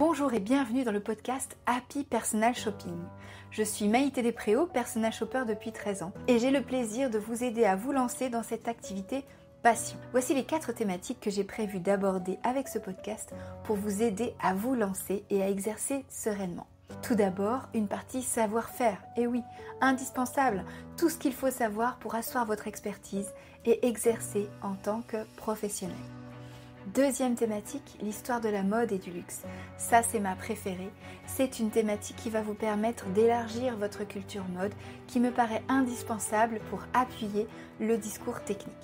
Bonjour et bienvenue dans le podcast Happy Personal Shopping. Je suis Maïté Despréaux, personal shopper depuis 13 ans et j'ai le plaisir de vous aider à vous lancer dans cette activité passion. Voici les quatre thématiques que j'ai prévu d'aborder avec ce podcast pour vous aider à vous lancer et à exercer sereinement. Tout d'abord, une partie savoir-faire. Et oui, indispensable, tout ce qu'il faut savoir pour asseoir votre expertise et exercer en tant que professionnel. Deuxième thématique, l'histoire de la mode et du luxe. Ça, c'est ma préférée. C'est une thématique qui va vous permettre d'élargir votre culture mode, qui me paraît indispensable pour appuyer le discours technique.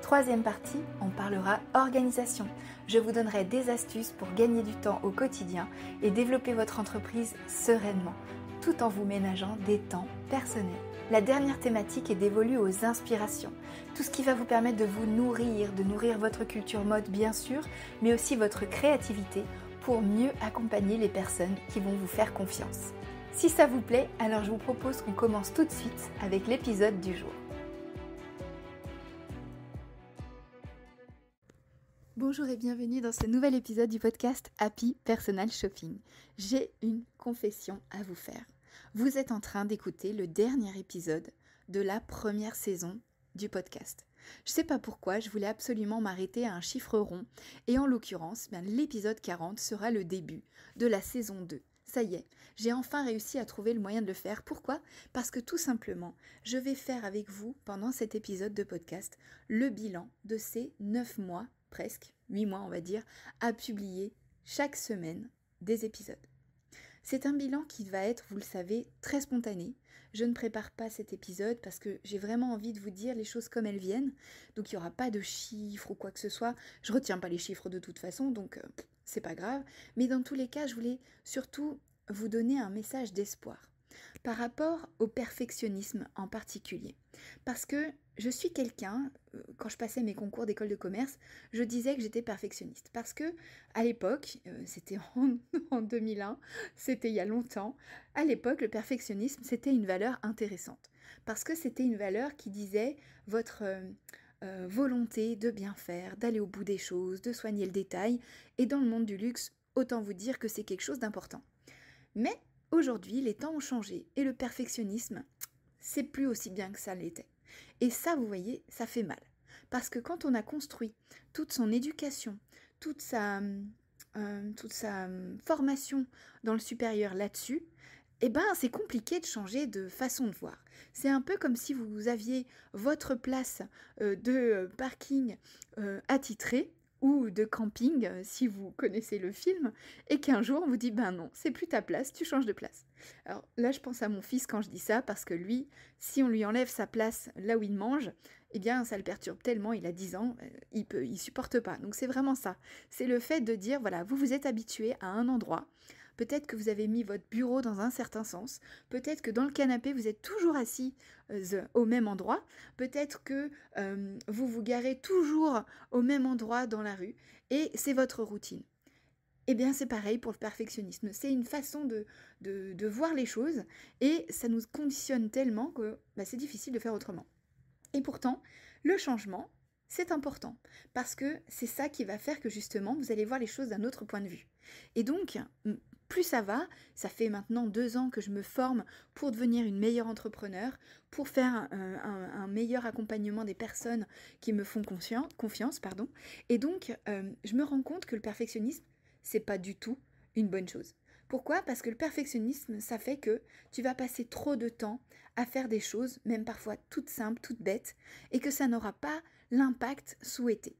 Troisième partie, on parlera organisation. Je vous donnerai des astuces pour gagner du temps au quotidien et développer votre entreprise sereinement, tout en vous ménageant des temps personnels. La dernière thématique est dévolue aux inspirations, tout ce qui va vous permettre de vous nourrir, de nourrir votre culture mode bien sûr, mais aussi votre créativité pour mieux accompagner les personnes qui vont vous faire confiance. Si ça vous plaît, alors je vous propose qu'on commence tout de suite avec l'épisode du jour. Bonjour et bienvenue dans ce nouvel épisode du podcast Happy Personal Shopping. J'ai une confession à vous faire. Vous êtes en train d'écouter le dernier épisode de la première saison du podcast. Je ne sais pas pourquoi, je voulais absolument m'arrêter à un chiffre rond, et en l'occurrence, ben, l'épisode 40 sera le début de la saison 2. Ça y est, j'ai enfin réussi à trouver le moyen de le faire. Pourquoi Parce que tout simplement, je vais faire avec vous, pendant cet épisode de podcast, le bilan de ces 9 mois, presque, 8 mois on va dire, à publier chaque semaine des épisodes. C'est un bilan qui va être, vous le savez, très spontané. Je ne prépare pas cet épisode parce que j'ai vraiment envie de vous dire les choses comme elles viennent. Donc il n'y aura pas de chiffres ou quoi que ce soit. Je retiens pas les chiffres de toute façon, donc euh, c'est pas grave. Mais dans tous les cas, je voulais surtout vous donner un message d'espoir par rapport au perfectionnisme en particulier. Parce que je suis quelqu'un, euh, quand je passais mes concours d'école de commerce, je disais que j'étais perfectionniste. Parce que, à l'époque, euh, c'était en, 2001, c'était il y a longtemps, à l'époque, le perfectionnisme, c'était une valeur intéressante. Parce que c'était une valeur qui disait votre. Euh, volonté de bien faire, d'aller au bout des choses, de soigner le détail, et dans le monde du luxe, autant vous dire que c'est quelque chose d'important. Mais Aujourd'hui, les temps ont changé et le perfectionnisme, c'est plus aussi bien que ça l'était. Et ça, vous voyez, ça fait mal. Parce que quand on a construit toute son éducation, toute sa, euh, euh, formation dans le supérieur là-dessus, eh ben, c'est compliqué de changer de façon de voir. C'est un peu comme si vous aviez votre place euh, de parking attitrée ou de camping, euh, si vous connaissez le film, et qu'un jour on vous dit ben non, c'est plus ta place, tu changes de place. Alors là, je pense à mon fils quand je dis ça, parce que lui, si on lui enlève sa place là où il mange, eh bien ça le perturbe tellement, il a 10 ans, euh, il peut, il supporte pas. Donc c'est vraiment ça. C'est le fait de dire voilà, vous vous êtes habitué à un endroit, peut-être que vous avez mis votre bureau dans un certain sens, peut-être que dans le canapé vous êtes toujours assis euh, au même endroit, peut-être que euh, vous vous garez toujours au même endroit dans la rue, et c'est votre routine. Eh bien c'est pareil pour le perfectionnisme, c'est une façon de, voir les choses, et ça nous conditionne tellement que bah, c'est difficile de faire autrement. Et pourtant, le changement, c'est important, parce que c'est ça qui va faire que justement, vous allez voir les choses d'un autre point de vue. Et donc, plus ça va. Ça fait maintenant deux ans que je me forme pour devenir une meilleure entrepreneur, pour faire un, meilleur accompagnement des personnes qui me font confiance. Pardon. Et donc, euh, je me rends compte que le perfectionnisme, c'est pas du tout une bonne chose. Pourquoi Parce que le perfectionnisme, ça fait que tu vas passer trop de temps à faire des choses, même parfois toutes simples, toutes bêtes, et que ça n'aura pas l'impact souhaité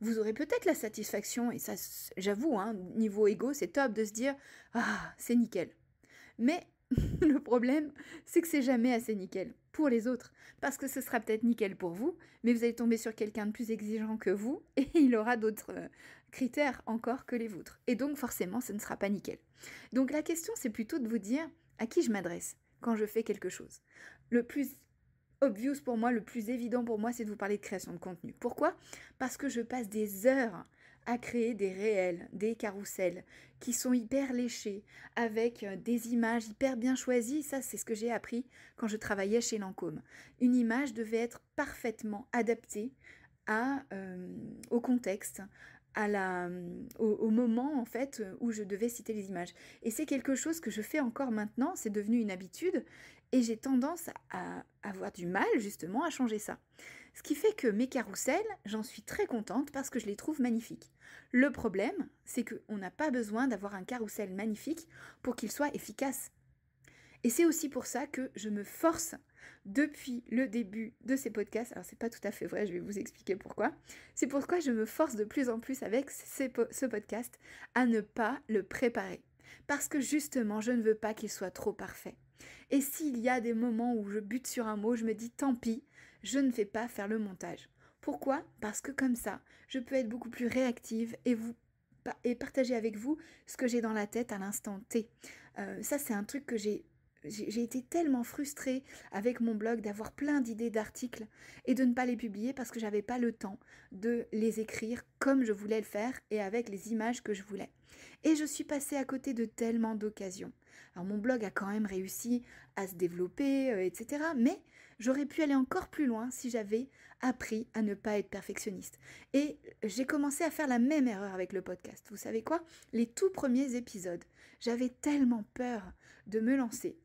vous aurez peut-être la satisfaction, et ça j'avoue, hein, niveau ego, c'est top de se dire Ah, c'est nickel. Mais le problème, c'est que c'est jamais assez nickel pour les autres, parce que ce sera peut-être nickel pour vous, mais vous allez tomber sur quelqu'un de plus exigeant que vous, et il aura d'autres euh, critères encore que les vôtres. Et donc forcément, ce ne sera pas nickel. Donc la question, c'est plutôt de vous dire à qui je m'adresse quand je fais quelque chose. Le plus obvious pour moi, le plus évident pour moi, c'est de vous parler de création de contenu. Pourquoi Parce que je passe des heures à créer des réels, des carousels qui sont hyper léchés, avec euh, des images hyper bien choisies. Ça, c'est ce que j'ai appris quand je travaillais chez Lancôme. Une image devait être parfaitement adaptée euh, au contexte, à la, au, au, moment en fait où je devais citer les images. Et c'est quelque chose que je fais encore maintenant, c'est devenu une habitude et j'ai tendance à avoir du mal justement à changer ça. Ce qui fait que mes carousels, j'en suis très contente parce que je les trouve magnifiques. Le problème, c'est qu'on n'a pas besoin d'avoir un carrousel magnifique pour qu'il soit efficace. Et c'est aussi pour ça que je me force depuis le début de ces podcasts. Alors c'est pas tout à fait vrai, je vais vous expliquer pourquoi. C'est pourquoi je me force de plus en plus avec ce podcast à ne pas le préparer. Parce que justement, je ne veux pas qu'il soit trop parfait. Et s'il y a des moments où je bute sur un mot, je me dis tant pis, je ne fais pas faire le montage. Pourquoi Parce que comme ça, je peux être beaucoup plus réactive et vous et partager avec vous ce que j'ai dans la tête à l'instant T. Euh, ça, c'est un truc que j'ai j'ai été tellement frustrée avec mon blog d'avoir plein d'idées d'articles et de ne pas les publier parce que j'avais pas le temps de les écrire comme je voulais le faire et avec les images que je voulais. Et je suis passée à côté de tellement d'occasions. Alors mon blog a quand même réussi à se développer, euh, etc. Mais j'aurais pu aller encore plus loin si j'avais appris à ne pas être perfectionniste. Et j'ai commencé à faire la même erreur avec le podcast. Vous savez quoi Les tout premiers épisodes, j'avais tellement peur de me lancer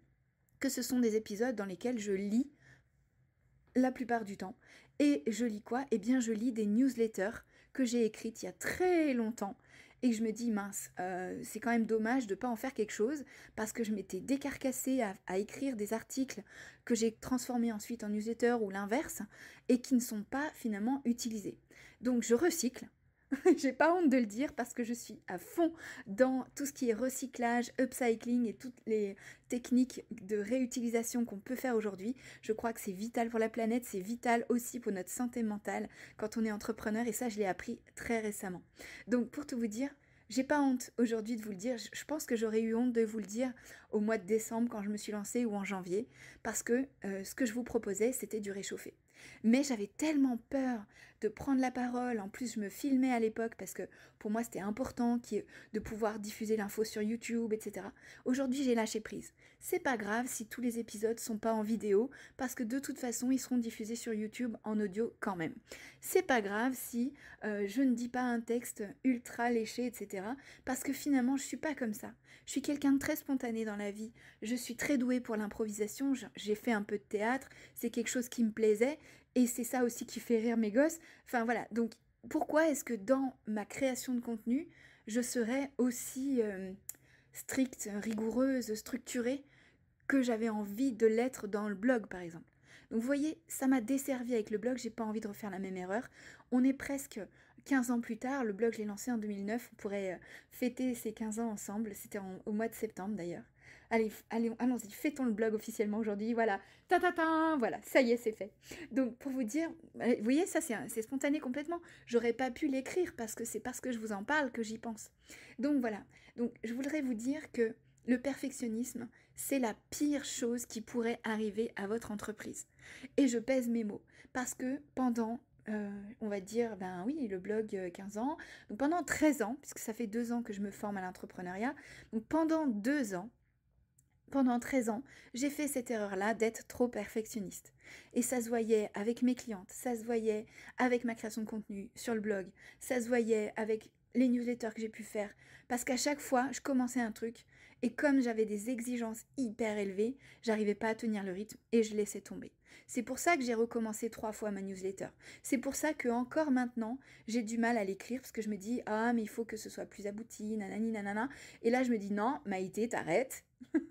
que ce sont des épisodes dans lesquels je lis la plupart du temps. Et je lis quoi Eh bien je lis des newsletters que j'ai écrites il y a très longtemps et je me dis mince, euh, c'est quand même dommage de ne pas en faire quelque chose parce que je m'étais décarcassée à, à, écrire des articles que j'ai transformés ensuite en newsletter ou l'inverse et qui ne sont pas finalement utilisés. Donc je recycle J'ai pas honte de le dire parce que je suis à fond dans tout ce qui est recyclage, upcycling et toutes les techniques de réutilisation qu'on peut faire aujourd'hui. Je crois que c'est vital pour la planète, c'est vital aussi pour notre santé mentale quand on est entrepreneur et ça je l'ai appris très récemment. Donc pour tout vous dire, j'ai pas honte aujourd'hui de vous le dire. Je pense que j'aurais eu honte de vous le dire au mois de décembre quand je me suis lancée ou en janvier, parce que euh, ce que je vous proposais, c'était du réchauffé. Mais j'avais tellement peur de prendre la parole. En plus, je me filmais à l'époque parce que pour moi, c'était important de pouvoir diffuser l'info sur YouTube, etc. Aujourd'hui, j'ai lâché prise. C'est pas grave si tous les épisodes sont pas en vidéo parce que de toute façon, ils seront diffusés sur YouTube en audio quand même. C'est pas grave si euh, je ne dis pas un texte ultra léché, etc. Parce que finalement, je suis pas comme ça. Je suis quelqu'un de très spontané dans la vie. Je suis très douée pour l'improvisation. J'ai fait un peu de théâtre. C'est quelque chose qui me plaisait. Et c'est ça aussi qui fait rire mes gosses. Enfin voilà, donc pourquoi est-ce que dans ma création de contenu, je serais aussi euh, stricte, rigoureuse, structurée que j'avais envie de l'être dans le blog par exemple donc vous voyez, ça m'a desservie avec le blog, j'ai pas envie de refaire la même erreur. On est presque 15 ans plus tard, le blog je l'ai lancé en 2009, on pourrait euh, fêter ces 15 ans ensemble, c'était au mois de septembre d'ailleurs. Allez, allez allons-y, fêtons le blog officiellement aujourd'hui. Voilà, ta ta ta, voilà, ça y est, c'est fait. Donc pour vous dire, euh, vous voyez, ça c'est spontané complètement. J'aurais pas pu l'écrire parce que c'est parce que je vous en parle que j'y pense. Donc voilà. Donc je voudrais vous dire que le perfectionnisme, c'est la pire chose qui pourrait arriver à votre entreprise. Et je pèse mes mots parce que pendant euh, on va dire, ben oui, le blog 15 euh, ans. Donc pendant 13 ans, puisque ça fait deux ans que je me forme à l'entrepreneuriat, donc pendant 2 ans, pendant 13 ans, j'ai fait cette erreur-là d'être trop perfectionniste. Et ça se voyait avec mes clientes, ça se voyait avec ma création de contenu sur le blog, ça se voyait avec les newsletters que j'ai pu faire. Parce qu'à chaque fois, je commençais un truc et comme j'avais des exigences hyper élevées, j'arrivais pas à tenir le rythme et je laissais tomber. C'est pour ça que j'ai recommencé trois fois ma newsletter. C'est pour ça que encore maintenant, j'ai du mal à l'écrire parce que je me dis ah mais il faut que ce soit plus abouti, nanani nanana. Et là je me dis non, Maïté, t'arrêtes.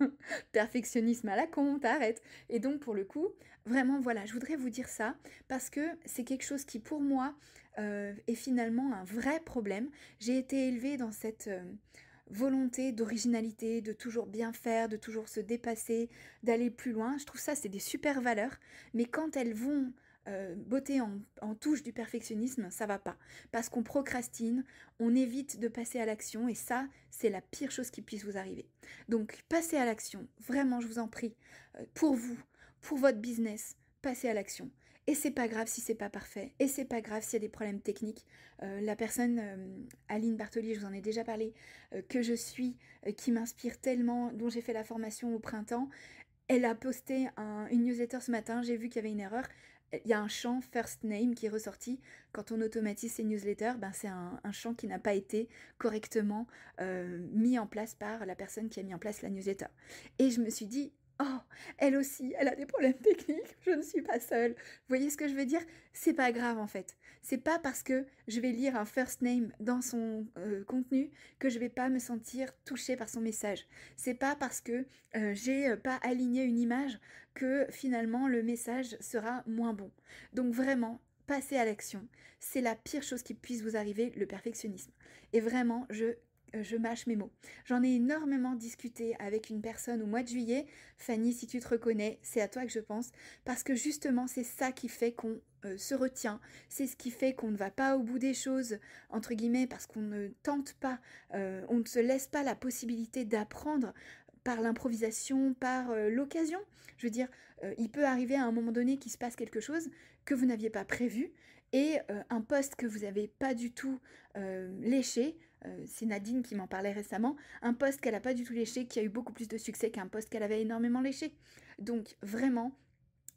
Perfectionnisme à la con, t'arrêtes. Et donc pour le coup, vraiment voilà, je voudrais vous dire ça parce que c'est quelque chose qui pour moi euh, est finalement un vrai problème. J'ai été élevée dans cette euh, volonté d'originalité, de toujours bien faire, de toujours se dépasser, d'aller plus loin. Je trouve ça, c'est des super valeurs, mais quand elles vont euh, botter en, en, touche du perfectionnisme, ça va pas. Parce qu'on procrastine, on évite de passer à l'action et ça, c'est la pire chose qui puisse vous arriver. Donc, passez à l'action, vraiment, je vous en prie, euh, pour vous, pour votre business, passez à l'action. Et c'est pas grave si c'est pas parfait. Et c'est pas grave s'il y a des problèmes techniques. Euh, la personne, euh, Aline Bartoli, je vous en ai déjà parlé, euh, que je suis, qui m'inspire tellement, dont j'ai fait la formation au printemps, elle a posté une newsletter ce matin. J'ai vu qu'il y avait une erreur. Il y a un champ first name qui est ressorti. Quand on automatise ces newsletters, ben c'est un, champ qui n'a pas été correctement mis en place par la personne qui a mis en place la newsletter. Et je me suis dit, Oh, elle aussi, elle a des problèmes techniques, je ne suis pas seule. Vous voyez ce que je veux dire C'est pas grave en fait. C'est pas parce que je vais lire un first name dans son euh, contenu que je vais pas me sentir touchée par son message. C'est pas parce que euh, j'ai euh, pas aligné une image que finalement le message sera moins bon. Donc vraiment, passez à l'action, c'est la pire chose qui puisse vous arriver, le perfectionnisme. Et vraiment, je euh, je mâche mes mots. J'en ai énormément discuté avec une personne au mois de juillet. Fanny, si tu te reconnais, c'est à toi que je pense. Parce que justement, c'est ça qui fait qu'on euh, se retient. C'est ce qui fait qu'on ne va pas au bout des choses, entre guillemets, parce qu'on ne tente pas, euh, on ne se laisse pas la possibilité d'apprendre par l'improvisation, par l'occasion. Je veux dire, il peut arriver à un moment donné qu'il se passe quelque chose que vous n'aviez pas prévu et un poste que vous n'avez pas du tout léché euh, c'est Nadine qui m'en parlait récemment, un poste qu'elle n'a pas du tout léché, qui a eu beaucoup plus de succès qu'un poste qu'elle avait énormément léché. Donc vraiment,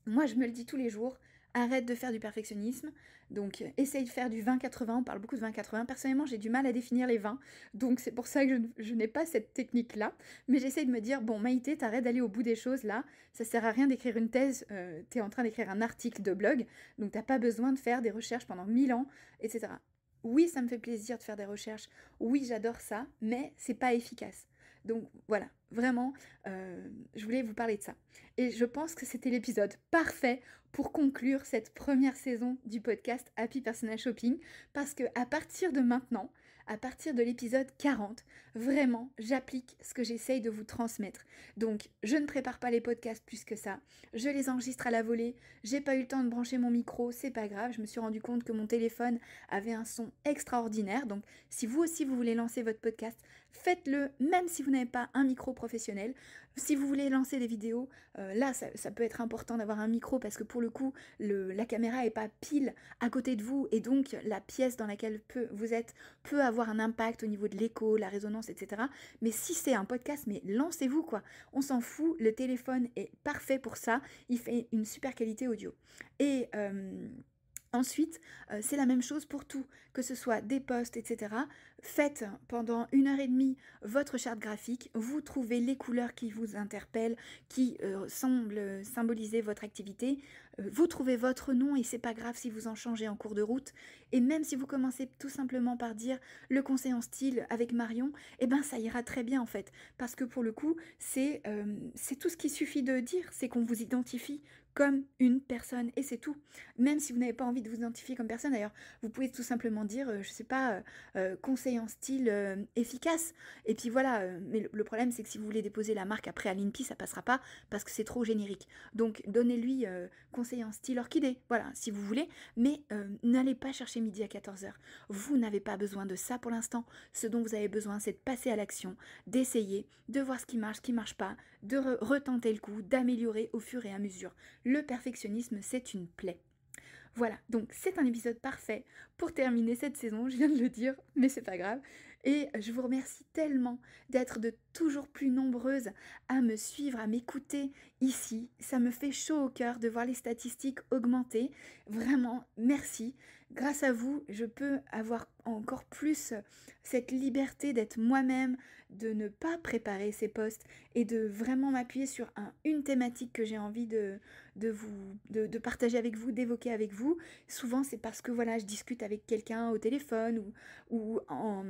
moi je me le dis tous les jours, arrête de faire du perfectionnisme. Donc, euh, essaye de faire du 20-80. On parle beaucoup de 20-80. Personnellement, j'ai du mal à définir les 20. Donc, c'est pour ça que je, n'ai pas cette technique-là. Mais j'essaie de me dire, bon, Maïté, t'arrêtes d'aller au bout des choses là. Ça sert à rien d'écrire une thèse. Euh, t'es en train d'écrire un article de blog. Donc, t'as pas besoin de faire des recherches pendant 1000 ans, etc. Oui, ça me fait plaisir de faire des recherches. Oui, j'adore ça, mais c'est pas efficace. Donc voilà, vraiment, euh, je voulais vous parler de ça. Et je pense que c'était l'épisode parfait pour conclure cette première saison du podcast Happy Personal Shopping, parce que à partir de maintenant, à partir de l'épisode 40, vraiment, j'applique ce que j'essaye de vous transmettre. Donc, je ne prépare pas les podcasts plus que ça. Je les enregistre à la volée. J'ai pas eu le temps de brancher mon micro, c'est pas grave. Je me suis rendu compte que mon téléphone avait un son extraordinaire. Donc, si vous aussi vous voulez lancer votre podcast, Faites-le même si vous n'avez pas un micro professionnel. Si vous voulez lancer des vidéos, euh, là, ça, peut être important d'avoir un micro parce que pour le coup, la caméra n'est pas pile à côté de vous et donc la pièce dans laquelle peut, vous êtes peut avoir un impact au niveau de l'écho, la résonance, etc. Mais si c'est un podcast, mais lancez-vous quoi. On s'en fout, le téléphone est parfait pour ça. Il fait une super qualité audio. Et... Euh, Ensuite, euh, c'est la même chose pour tout, que ce soit des postes, etc. Faites pendant une heure et demie votre charte graphique, vous trouvez les couleurs qui vous interpellent, qui euh, semblent symboliser votre activité, euh, vous trouvez votre nom et c'est pas grave si vous en changez en cours de route. Et même si vous commencez tout simplement par dire le conseil en style avec Marion, eh ben ça ira très bien en fait, parce que pour le coup, c'est tout ce qu'il suffit de dire, c'est qu'on vous identifie, comme une personne et c'est tout. Même si vous n'avez pas envie de vous identifier comme personne, d'ailleurs, vous pouvez tout simplement dire, je euh, je sais pas, euh, euh, conseil en style efficace. Et puis voilà, mais le, problème c'est que si vous voulez déposer la marque après à l'INPI, ça passera pas parce que c'est trop générique. Donc donnez-lui conseil en style orchidée, voilà, si vous voulez, mais n'allez pas chercher midi à 14h. Vous n'avez pas besoin de ça pour l'instant. Ce dont vous avez besoin, c'est de passer à l'action, d'essayer, de voir ce qui marche, ce qui marche pas, de retenter le coup, d'améliorer au fur et à mesure. Le perfectionnisme, c'est une plaie. Voilà, donc c'est un épisode parfait pour terminer cette saison, je viens de le dire, mais c'est pas grave. Et je vous remercie tellement d'être de toujours plus nombreuses à me suivre, à m'écouter ici. Ça me fait chaud au cœur de voir les statistiques augmenter. Vraiment, merci. Grâce à vous, je peux avoir encore plus cette liberté d'être moi-même, de ne pas préparer ces postes et de vraiment m'appuyer sur une thématique que j'ai envie de, vous partager avec vous, d'évoquer avec vous. Souvent, c'est parce que voilà, je discute avec quelqu'un au téléphone ou en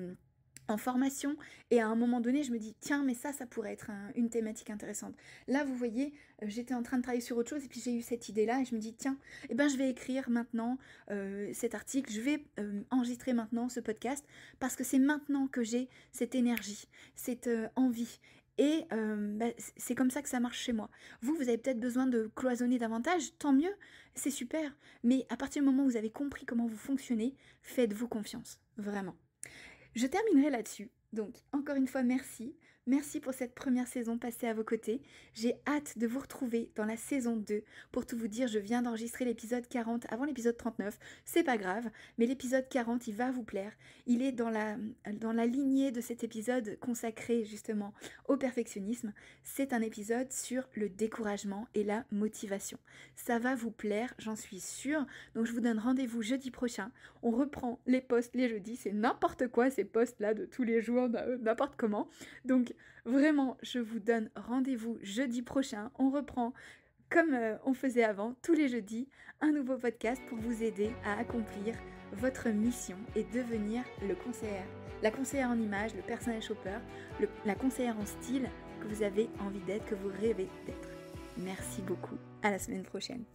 en formation et à un moment donné je me dis tiens mais ça ça pourrait être une thématique intéressante. Là vous voyez euh, j'étais en train de travailler sur autre chose et puis j'ai eu cette idée là et je me dis tiens et eh ben je vais écrire maintenant euh, cet article, je vais euh, enregistrer maintenant ce podcast parce que c'est maintenant que j'ai cette énergie, cette envie et bah, c'est comme ça que ça marche chez moi. Vous, vous avez peut-être besoin de cloisonner davantage, tant mieux, c'est super. Mais à partir du moment où vous avez compris comment vous fonctionnez, faites-vous confiance, vraiment. Je terminerai là-dessus. Donc, encore une fois, merci. Merci pour cette première saison passée à vos côtés. J'ai hâte de vous retrouver dans la saison 2. Pour tout vous dire, je viens d'enregistrer l'épisode 40 avant l'épisode 39. C'est pas grave, mais l'épisode 40, il va vous plaire. Il est dans la, dans la lignée de cet épisode consacré justement au perfectionnisme. C'est un épisode sur le découragement et la motivation. Ça va vous plaire, j'en suis sûre. Donc je vous donne rendez-vous jeudi prochain. On reprend les postes les jeudis. C'est n'importe quoi ces postes là de tous les jours, n'importe comment. Donc Vraiment, je vous donne rendez-vous jeudi prochain. On reprend comme euh, on faisait avant, tous les jeudis, un nouveau podcast pour vous aider à accomplir votre mission et devenir le conseillère. La conseillère en image, le personnel shopper, la conseillère en style que vous avez envie d'être, que vous rêvez d'être. Merci beaucoup. À la semaine prochaine.